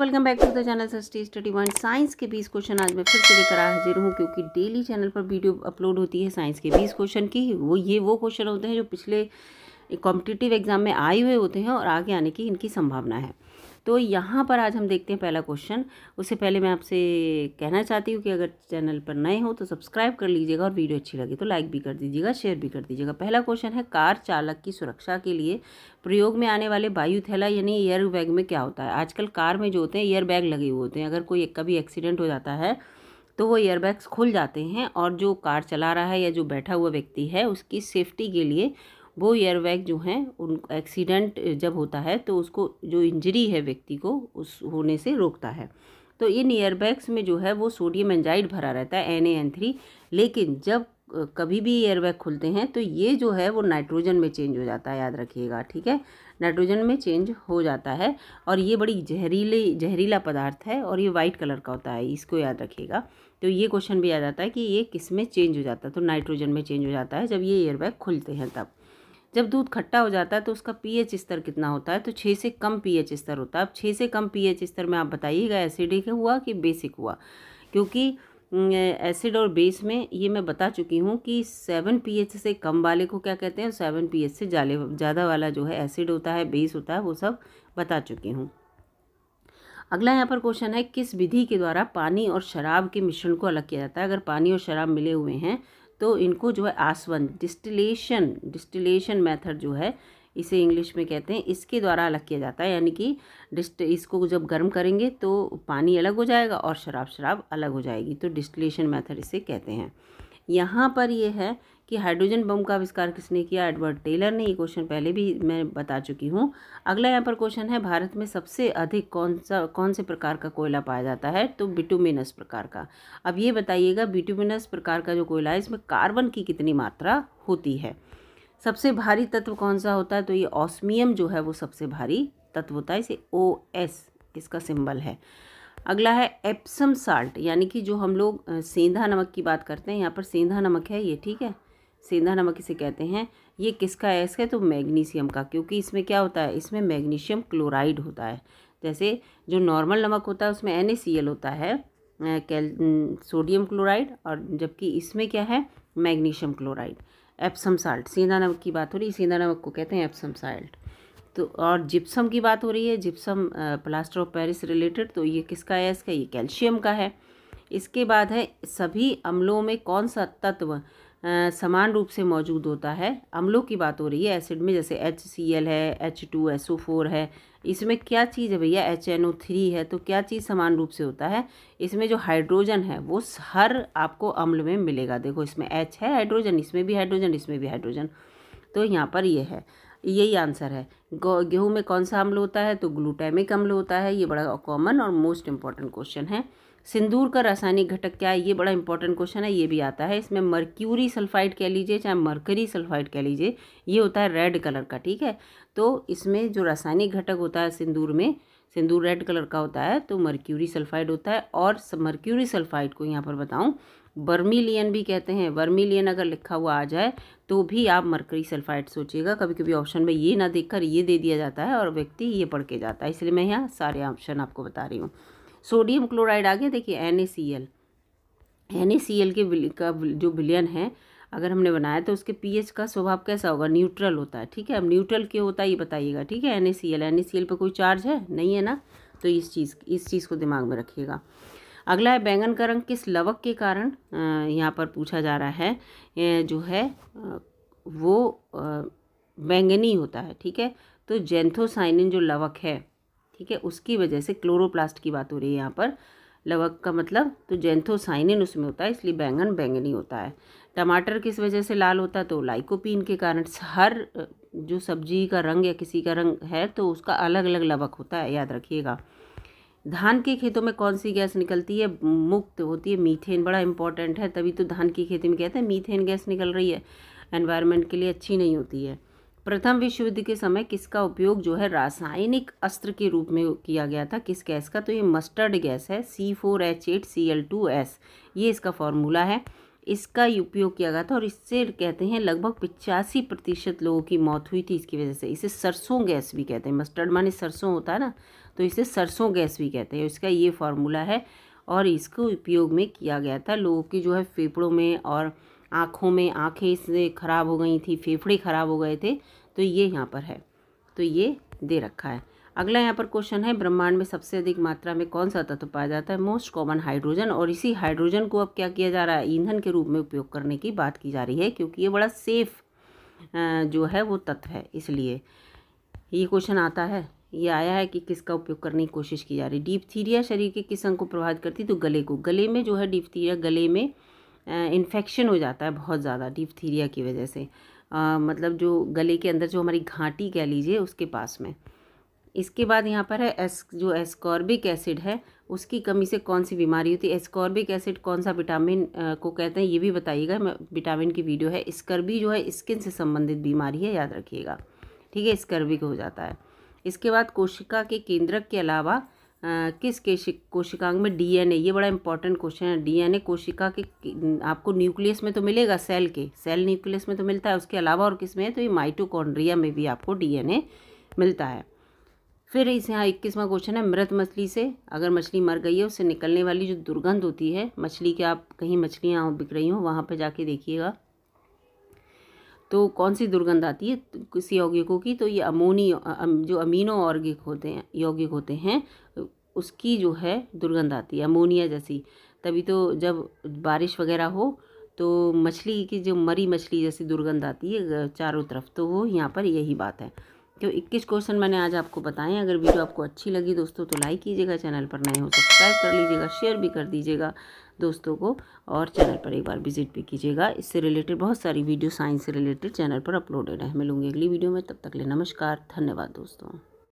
welcome back to the channel सस्टी study one science के बीस क्वेश्चन आज मैं फिर से लेकर आ हाजिर हूँ क्योंकि डेली चैनल पर वीडियो अपलोड होती है साइंस के बीस क्वेश्चन की वो ये वो क्वेश्चन होते हैं जो पिछले कॉम्पिटिटिव एग्ज़ाम में आए हुए होते हैं और आगे आने की इनकी संभावना है तो यहाँ पर आज हम देखते हैं पहला क्वेश्चन उससे पहले मैं आपसे कहना चाहती हूँ कि अगर चैनल पर नए हो तो सब्सक्राइब कर लीजिएगा और वीडियो अच्छी लगी तो लाइक भी कर दीजिएगा शेयर भी कर दीजिएगा पहला क्वेश्चन है कार चालक की सुरक्षा के लिए प्रयोग में आने वाले वायु थैला यानी एयर बैग में क्या होता है आजकल कार में जो होते हैं एयर बैग लगे हुए होते हैं अगर कोई कभी एक्सीडेंट हो जाता है तो वो एयरबैग्स खुल जाते हैं और जो कार चला रहा है या जो बैठा हुआ व्यक्ति है उसकी सेफ्टी के लिए वो एयरबैग जो हैं उन एक्सीडेंट जब होता है तो उसको जो इंजरी है व्यक्ति को उस होने से रोकता है तो इन एयरबैग्स में जो है वो सोडियम एंजाइड भरा रहता है एन ए एन थ्री लेकिन जब कभी भी एयरबैग खुलते हैं तो ये जो है वो नाइट्रोजन में चेंज हो जाता है याद रखिएगा ठीक है नाइट्रोजन में चेंज हो जाता है और ये बड़ी जहरीले जहरीला पदार्थ है और ये वाइट कलर का होता है इसको याद रखिएगा तो ये क्वेश्चन भी आ जाता है कि ये किस में चेंज हो जाता है तो नाइट्रोजन में चेंज हो जाता है जब ये एयरबैग खुलते हैं तब जब दूध खट्टा हो जाता है तो उसका पीएच स्तर कितना होता है तो छः से कम पीएच स्तर होता है अब छः से कम पीएच स्तर में आप बताइएगा एसिडिक हुआ कि बेसिक हुआ क्योंकि एसिड और बेस में ये मैं बता चुकी हूँ कि सेवन पीएच से कम वाले को क्या कहते हैं सेवन पीएच से जाले ज़्यादा वाला जो है एसिड होता है बेस होता है वो सब बता चुकी हूँ अगला यहाँ पर क्वेश्चन है किस विधि के द्वारा पानी और शराब के मिश्रण को अलग किया जाता है अगर पानी और शराब मिले हुए हैं तो इनको जो है आसवन डिस्टिलेशन डिस्टिलेशन मेथड जो है इसे इंग्लिश में कहते हैं इसके द्वारा अलग किया जाता है यानी कि डिस्ट इसको जब गर्म करेंगे तो पानी अलग हो जाएगा और शराब शराब अलग हो जाएगी तो डिस्टिलेशन मेथड इसे कहते हैं यहाँ पर ये है कि हाइड्रोजन बम का आविष्कार किसने किया एडवर्ड टेलर ने ये क्वेश्चन पहले भी मैं बता चुकी हूँ अगला यहाँ पर क्वेश्चन है भारत में सबसे अधिक कौन सा कौन से प्रकार का कोयला पाया जाता है तो बिटुमिनस प्रकार का अब ये बताइएगा बिटुमिनस प्रकार का जो कोयला है इसमें कार्बन की कितनी मात्रा होती है सबसे भारी तत्व कौन सा होता है तो ये ऑस्मियम जो है वो सबसे भारी तत्व होता है इसे ओ एस इसका सिंबल है अगला है एप्सम साल्ट यानी कि जो हम लोग सेंधा नमक की बात करते हैं यहाँ पर सेंधा नमक है ये ठीक है सेंधा नमक इसे कहते हैं ये किसका है इसका है तो मैग्नीशियम का क्योंकि इसमें क्या होता है इसमें मैग्नीशियम क्लोराइड होता है जैसे जो नॉर्मल नमक होता है उसमें एन होता है कैल सोडियम क्लोराइड और जबकि इसमें क्या है मैग्नीशियम क्लोराइड एप्सम साल्ट सेंधा नमक की बात हो रही है सेंधा नमक को कहते हैं एप्सम साल्ट तो और जिप्सम की बात हो रही है gypsum plaster of Paris related तो ये किसका है इसका ये कैल्शियम का है इसके बाद है सभी अम्लों में कौन सा तत्व समान रूप से मौजूद होता है अम्लों की बात हो रही है एसिड में जैसे एच सी एल है H two S O four है इसमें क्या चीज़ है भैया एच एन ओ थ्री है तो क्या चीज़ समान रूप से होता है इसमें जो हाइड्रोजन है वो हर आपको अम्ल में मिलेगा देखो इसमें एच है हाइड्रोजन इसमें भी हाइड्रोजन इसमें भी हाइड्रोजन तो यहाँ पर ये है यही आंसर है गेहूँ में कौन सा अम्ल होता है तो ग्लूटामिक अम्ल होता है ये बड़ा कॉमन और मोस्ट इम्पॉर्टेंट क्वेश्चन है सिंदूर का रासायनिक घटक क्या है ये बड़ा इंपॉर्टेंट क्वेश्चन है ये भी आता है इसमें मर्क्यूरी सल्फाइड कह लीजिए चाहे मर्करी सल्फाइड कह लीजिए ये होता है रेड कलर का ठीक है तो इसमें जो रासायनिक घटक होता है सिंदूर में सिंदूर रेड कलर का होता है तो मर्क्यूरी सल्फाइड होता है और मर्क्यूरी सल्फाइड को यहाँ पर बताऊँ बर्मिलियन भी कहते हैं बर्मिलियन अगर लिखा हुआ आ जाए तो भी आप मरकरी सल्फाइड सोचिएगा कभी कभी ऑप्शन में ये ना देखकर ये दे दिया जाता है और व्यक्ति ये पढ़ के जाता है इसलिए मैं यहाँ सारे ऑप्शन आपको बता रही हूँ सोडियम क्लोराइड आगे देखिए N A C L N A C L के का जो विलियन है अगर हमने बनाया तो उसके पीएच का स्वभाव कैसा होगा न्यूट्रल होता है ठीक है अब न्यूट्रल क्यों होता है ये बताइएगा ठीक है N A C L N A C L पर कोई चार्ज है नहीं है ना तो इस चीज़ इस चीज़ को दिमाग में रखिएगा अगला है बैंगन का रंग किस लवक के कारण यहाँ पर पूछा जा रहा है जो है वो बैंगनी होता है ठीक है तो जेंथोसाइनिन जो लवक है ठीक है उसकी वजह से क्लोरोप्लास्ट की बात हो रही है यहाँ पर लवक का मतलब तो जेंथोसाइनिन उसमें होता है इसलिए बैंगन बैंगनी होता है टमाटर किस वजह से लाल होता है तो लाइकोपीन के कारण हर जो सब्जी का रंग या किसी का रंग है तो उसका अलग अलग लवक होता है याद रखिएगा धान के खेतों में कौन सी गैस निकलती है मुक्त होती है मीथेन बड़ा इंपॉर्टेंट है तभी तो धान की खेती में कहते हैं मीथेन गैस निकल रही है एनवायरनमेंट के लिए अच्छी नहीं होती है प्रथम विश्व युद्ध के समय किसका उपयोग जो है रासायनिक अस्त्र के रूप में किया गया था किस गैस का तो ये मस्टर्ड गैस है C four H eight C L two S ये इसका फॉर्मूला है इसका उपयोग किया गया था और इससे कहते हैं लगभग पिचासी प्रतिशत लोगों की मौत हुई थी इसकी वजह से इसे सरसों गैस भी कहते हैं मस्टर्ड माने सरसों होता है ना तो इसे सरसों गैस भी कहते हैं इसका ये फार्मूला है और इसको उपयोग में किया गया था लोगों की जो है फेफड़ों में और आँखों में आँखें इससे ख़राब हो गई थी फेफड़े ख़राब हो गए थे तो ये यहाँ पर है तो ये दे रखा है अगला यहाँ पर क्वेश्चन है ब्रह्मांड में सबसे अधिक मात्रा में कौन सा तत्व पाया जाता है मोस्ट कॉमन हाइड्रोजन और इसी हाइड्रोजन को अब क्या किया जा रहा है ईंधन के रूप में उपयोग करने की बात की जा रही है क्योंकि ये बड़ा सेफ जो है वो तत्व है इसलिए ये क्वेश्चन आता है ये आया है कि किसका उपयोग करने की कोशिश की जा रही है डिप्थीरिया शरीर के किस अंग को प्रभावित करती है तो गले को गले में जो है डिप्थीरिया गले में इन्फेक्शन हो जाता है बहुत ज़्यादा डिप्थीरिया की वजह से आ, मतलब जो गले के अंदर जो हमारी घाटी कह लीजिए उसके पास में इसके बाद यहाँ पर है एस जो एस्कॉर्बिक एसिड है उसकी कमी से कौन सी बीमारी होती है एस्कॉर्बिक एसिड कौन सा विटामिन को कहते हैं ये भी बताइएगा विटामिन की वीडियो है स्कर्बी जो है स्किन से संबंधित बीमारी है याद रखिएगा ठीक है स्कर्बिक हो जाता है इसके बाद कोशिका के केंद्रक के अलावा किस केशिक कोशिकांग में डीएनए ये बड़ा इंपॉर्टेंट क्वेश्चन है डीएनए कोशिका के आपको न्यूक्लियस में तो मिलेगा सेल के सेल न्यूक्लियस में तो मिलता है उसके अलावा और किस में है तो ये माइटोकॉन्ड्रिया में भी आपको डीएनए मिलता है फिर इस यहाँ इक्कीसवा क्वेश्चन है मृत मछली से अगर मछली मर गई है उससे निकलने वाली जो दुर्गंध होती है मछली के आप कहीं मछलियाँ बिक रही हों वहाँ पर जाके देखिएगा तो कौन सी दुर्गंध आती है किसी यौगिकों की तो ये अमोनी जो अमीनो ऑर्गिक होते हैं यौगिक होते हैं उसकी जो है दुर्गंध आती है अमोनिया जैसी तभी तो जब बारिश वगैरह हो तो मछली की जो मरी मछली जैसी दुर्गंध आती है चारों तरफ तो वो यहाँ पर यही बात है तो 21 क्वेश्चन मैंने आज आपको बताएं अगर वीडियो आपको अच्छी लगी दोस्तों तो लाइक कीजिएगा चैनल पर नए हो सब्सक्राइब कर लीजिएगा शेयर भी कर दीजिएगा दोस्तों को और चैनल पर एक बार विजिट भी कीजिएगा इससे रिलेटेड बहुत सारी वीडियो साइंस से रिलेटेड चैनल पर अपलोडेड है मिलूंगी अगली वीडियो में तब तक ले नमस्कार धन्यवाद दोस्तों